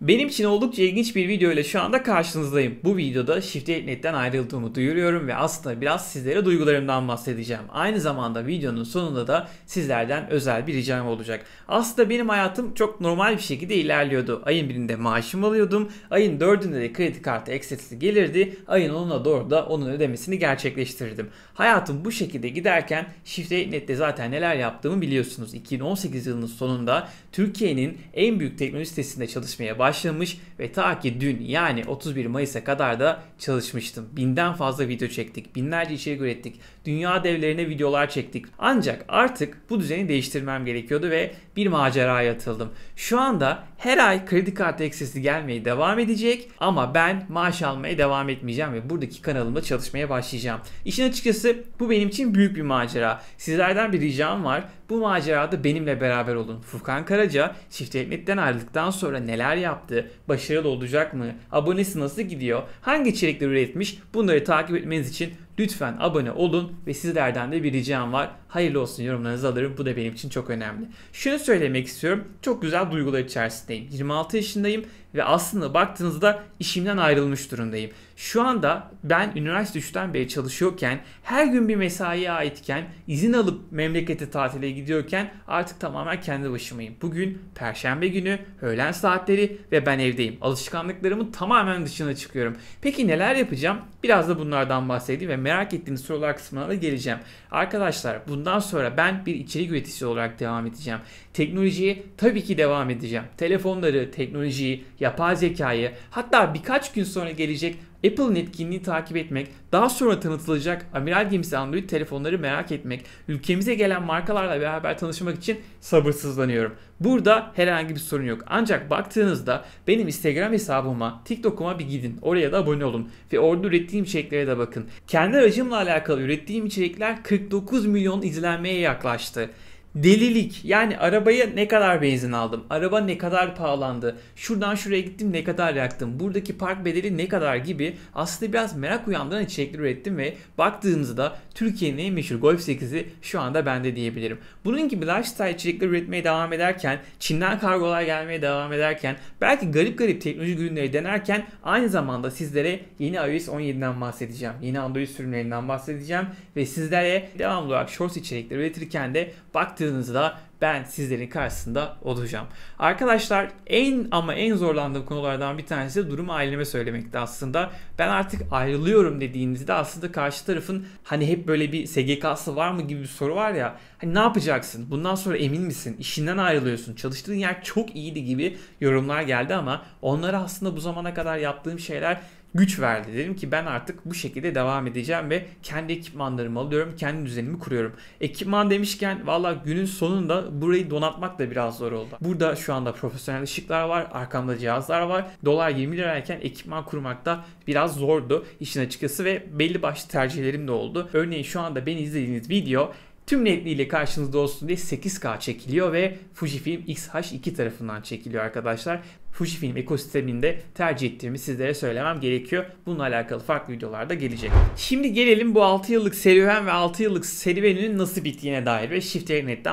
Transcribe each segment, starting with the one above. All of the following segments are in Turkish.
Benim için oldukça ilginç bir video ile şu anda karşınızdayım. Bu videoda Shift8.net'ten ayrıldığımı duyuruyorum ve aslında biraz sizlere duygularımdan bahsedeceğim. Aynı zamanda videonun sonunda da sizlerden özel bir ricam olacak. Aslında benim hayatım çok normal bir şekilde ilerliyordu. Ayın birinde maaşımı alıyordum. Ayın dördünde de kredi kartı ekstresi gelirdi. Ayın onuna doğru da onun ödemesini gerçekleştirdim. Hayatım bu şekilde giderken Shift8.net'te zaten neler yaptığımı biliyorsunuz. 2018 yılının sonunda Türkiye'nin en büyük teknoloji sitesinde çalışmaya başladım başlamış ve ta ki dün yani 31 Mayıs'a kadar da çalışmıştım. Binden fazla video çektik, binlerce içerik ürettik, dünya devlerine videolar çektik. Ancak artık bu düzeni değiştirmem gerekiyordu ve bir maceraya atıldım. Şu anda her ay kredi kartı eksisi gelmeye devam edecek ama ben maaş almaya devam etmeyeceğim ve buradaki kanalımda çalışmaya başlayacağım. İşin açıkçası bu benim için büyük bir macera. Sizlerden bir ricam var. Bu macerada benimle beraber olun. Furkan Karaca çift etmekten ayrıldıktan sonra neler yaptı? Başarılı olacak mı? Abonesi nasıl gidiyor? Hangi içerikler üretmiş? Bunları takip etmeniz için Lütfen abone olun ve sizlerden de bir ricam var. Hayırlı olsun yorumlarınızı alırım. Bu da benim için çok önemli. Şunu söylemek istiyorum. Çok güzel duygular içerisindeyim. 26 yaşındayım ve aslında baktığınızda işimden ayrılmış durumdayım. Şu anda ben üniversite 3'ten beri çalışıyorken, her gün bir mesaiye aitken, izin alıp memlekete tatile gidiyorken artık tamamen kendi başımayım. Bugün perşembe günü, öğlen saatleri ve ben evdeyim. Alışkanlıklarımın tamamen dışına çıkıyorum. Peki neler yapacağım? Biraz da bunlardan bahsedeyim ve merak ettiğiniz sorular kısmına da geleceğim. Arkadaşlar bundan sonra ben bir içerik üreticisi olarak devam edeceğim. Teknolojiyi tabii ki devam edeceğim. Telefonları, teknolojiyi, yapay zekayı hatta birkaç gün sonra gelecek Apple'ın etkinliğini takip etmek, daha sonra tanıtılacak amiral gemisi Android telefonları merak etmek, ülkemize gelen markalarla beraber tanışmak için sabırsızlanıyorum. Burada herhangi bir sorun yok. Ancak baktığınızda benim Instagram hesabıma, TikTok'uma bir gidin. Oraya da abone olun. Ve orada ürettiğim içeriklere de bakın. Kendi aracımla alakalı ürettiğim içerikler 49 milyon izlenmeye yaklaştı. Delilik. Yani arabaya ne kadar benzin aldım? Araba ne kadar pahalandı? Şuradan şuraya gittim ne kadar yaktım? Buradaki park bedeli ne kadar gibi aslında biraz merak uyandıran içerikler ürettim ve baktığımızda Türkiye'nin en meşhur Golf 8'i şu anda bende diyebilirim. Bunun gibi lifestyle içerikler üretmeye devam ederken, Çin'den kargolar gelmeye devam ederken, belki garip garip teknoloji ürünleri denerken aynı zamanda sizlere yeni iOS 17'den bahsedeceğim. Yeni Android sürümlerinden bahsedeceğim ve sizlere devamlı olarak shorts içerikler üretirken de bak. 是的。ben sizlerin karşısında olacağım. Arkadaşlar en ama en zorlandığım konulardan bir tanesi durumu aileme söylemekti aslında. Ben artık ayrılıyorum dediğinizde aslında karşı tarafın hani hep böyle bir SGK'sı var mı gibi bir soru var ya. Hani ne yapacaksın? Bundan sonra emin misin? İşinden ayrılıyorsun. Çalıştığın yer çok iyiydi gibi yorumlar geldi ama onlara aslında bu zamana kadar yaptığım şeyler güç verdi. Dedim ki ben artık bu şekilde devam edeceğim ve kendi ekipmanlarımı alıyorum, kendi düzenimi kuruyorum. Ekipman demişken valla günün sonunda Burayı donatmak da biraz zor oldu. Burada şu anda profesyonel ışıklar var. Arkamda cihazlar var. Dolar 20 lirayken ekipman kurmak da biraz zordu işin açıkçası ve belli başlı tercihlerim de oldu. Örneğin şu anda beni izlediğiniz video tüm netliğiyle karşınızda olsun diye 8K çekiliyor ve Fujifilm X-H2 tarafından çekiliyor arkadaşlar. Fujifilm ekosisteminde tercih ettiğimi sizlere söylemem gerekiyor. Bununla alakalı farklı videolarda gelecek. Şimdi gelelim bu 6 yıllık serüven ve 6 yıllık serüveninin nasıl bittiğine dair ve Shift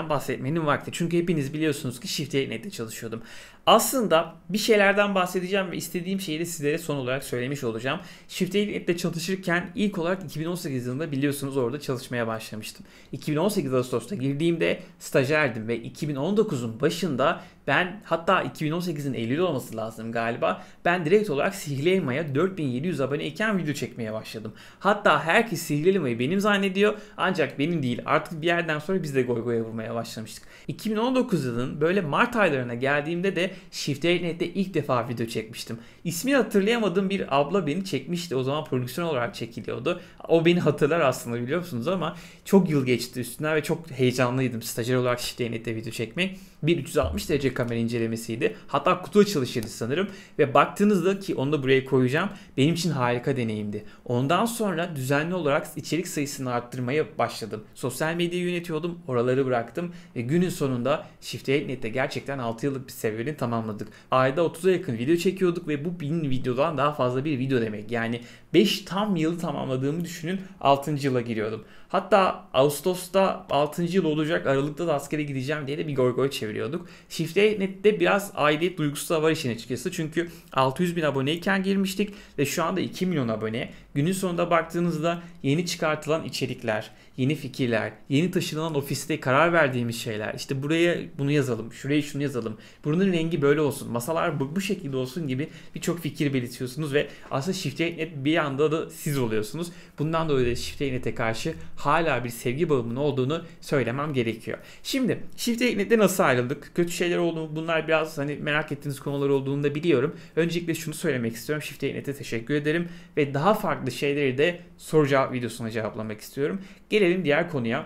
bahsetmenin vakti. Çünkü hepiniz biliyorsunuz ki Shift çalışıyordum. Aslında bir şeylerden bahsedeceğim ve istediğim şeyi de sizlere son olarak söylemiş olacağım. Shift çalışırken ilk olarak 2018 yılında biliyorsunuz orada çalışmaya başlamıştım. 2018 Ağustos'ta girdiğimde stajyerdim ve 2019'un başında ben hatta 2018'in Eylül olması lazım galiba. Ben direkt olarak Sihirli Elma'ya 4700 abone iken video çekmeye başladım. Hatta herkes Sihirli Elma'yı benim zannediyor. Ancak benim değil. Artık bir yerden sonra biz de Goygo'ya vurmaya başlamıştık. 2019 yılının böyle Mart aylarına geldiğimde de Shift.net'te ilk defa video çekmiştim. İsmini hatırlayamadığım bir abla beni çekmişti. O zaman prodüksiyon olarak çekiliyordu. O beni hatırlar aslında biliyor musunuz ama çok yıl geçti üstünden ve çok heyecanlıydım stajyer olarak Shift.net'te video çekmek bir 360 derece kamera incelemesiydi. Hatta kutu açılışıydı sanırım. Ve baktığınızda ki onu da buraya koyacağım. Benim için harika deneyimdi. Ondan sonra düzenli olarak içerik sayısını arttırmaya başladım. Sosyal medyayı yönetiyordum. Oraları bıraktım. Ve günün sonunda Shift Net'te gerçekten 6 yıllık bir serverini tamamladık. Ayda 30'a yakın video çekiyorduk ve bu 1000 videodan daha fazla bir video demek. Yani 5 tam yılı tamamladığımı düşünün 6. yıla giriyordum. Hatta Ağustos'ta 6. yıl olacak Aralık'ta da askere gideceğim diye de bir goy goy çeviriyorum görebiliyorduk. Shift.net'te biraz aidiyet duygusu da var işin açıkçası. Çünkü 600 bin aboneyken girmiştik ve şu anda 2 milyon abone. Günün sonunda baktığınızda yeni çıkartılan içerikler, yeni fikirler, yeni taşınan ofiste karar verdiğimiz şeyler. İşte buraya bunu yazalım, şuraya şunu yazalım. Bunun rengi böyle olsun, masalar bu, bu şekilde olsun gibi birçok fikir belirtiyorsunuz ve aslında Shift.net bir anda da siz oluyorsunuz. Bundan dolayı da Shift.net'e karşı hala bir sevgi bağımının olduğunu söylemem gerekiyor. Şimdi Shift.net'te nasıl ayrılır? ayrıldık. Kötü şeyler oldu mu? Bunlar biraz hani merak ettiğiniz konular olduğunu da biliyorum. Öncelikle şunu söylemek istiyorum. Shift.net'e teşekkür ederim. Ve daha farklı şeyleri de soru cevap videosuna cevaplamak istiyorum. Gelelim diğer konuya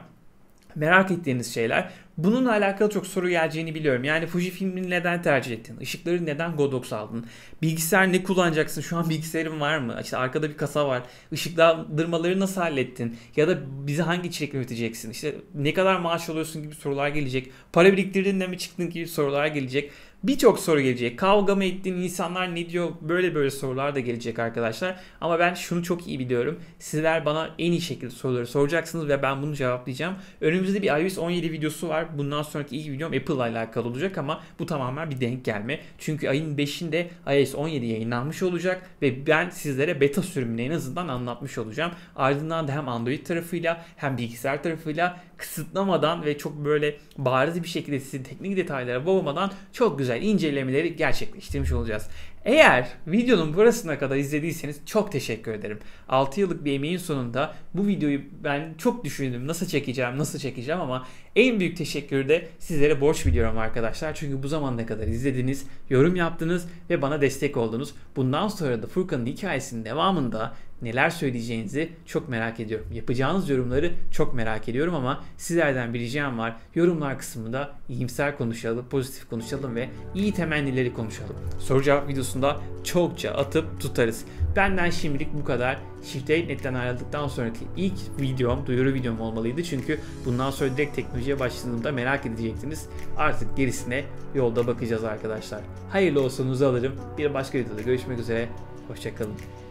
merak ettiğiniz şeyler. Bununla alakalı çok soru geleceğini biliyorum. Yani Fuji filmini neden tercih ettin? Işıkları neden Godox aldın? Bilgisayar ne kullanacaksın? Şu an bilgisayarın var mı? İşte arkada bir kasa var. Işıklandırmaları nasıl hallettin? Ya da bize hangi içerik üreteceksin? İşte ne kadar maaş alıyorsun gibi sorular gelecek. Para biriktirdin de mi çıktın gibi sorular gelecek. Birçok soru gelecek. Kavga mı ettin? insanlar ne diyor? Böyle böyle sorular da gelecek arkadaşlar. Ama ben şunu çok iyi biliyorum. Sizler bana en iyi şekilde soruları soracaksınız ve ben bunu cevaplayacağım. Önümüzde bir iOS 17 videosu var. Bundan sonraki ilk videom Apple ile alakalı olacak ama bu tamamen bir denk gelme. Çünkü ayın 5'inde iOS 17 yayınlanmış olacak ve ben sizlere beta sürümünü en azından anlatmış olacağım. Ardından da hem Android tarafıyla hem bilgisayar tarafıyla kısıtlamadan ve çok böyle bariz bir şekilde sizi teknik detaylara boğmadan çok güzel incelemeleri gerçekleştirmiş olacağız. Eğer videonun burasına kadar izlediyseniz çok teşekkür ederim. 6 yıllık bir emeğin sonunda bu videoyu ben çok düşündüm. Nasıl çekeceğim, nasıl çekeceğim ama en büyük teşekkürü de sizlere borç biliyorum arkadaşlar. Çünkü bu zamana kadar izlediniz, yorum yaptınız ve bana destek oldunuz. Bundan sonra da Furkan'ın hikayesinin devamında neler söyleyeceğinizi çok merak ediyorum. Yapacağınız yorumları çok merak ediyorum ama sizlerden bir ricam var. Yorumlar kısmında iyimser konuşalım, pozitif konuşalım ve iyi temennileri konuşalım. Soru cevap videosunda çokça atıp tutarız. Benden şimdilik bu kadar. shift netten ayrıldıktan sonraki ilk videom, duyuru videom olmalıydı. Çünkü bundan sonra direkt teknolojiye başladığımda merak edecektiniz. Artık gerisine yolda bakacağız arkadaşlar. Hayırlı olsun, alırım. Bir başka videoda görüşmek üzere. Hoşçakalın.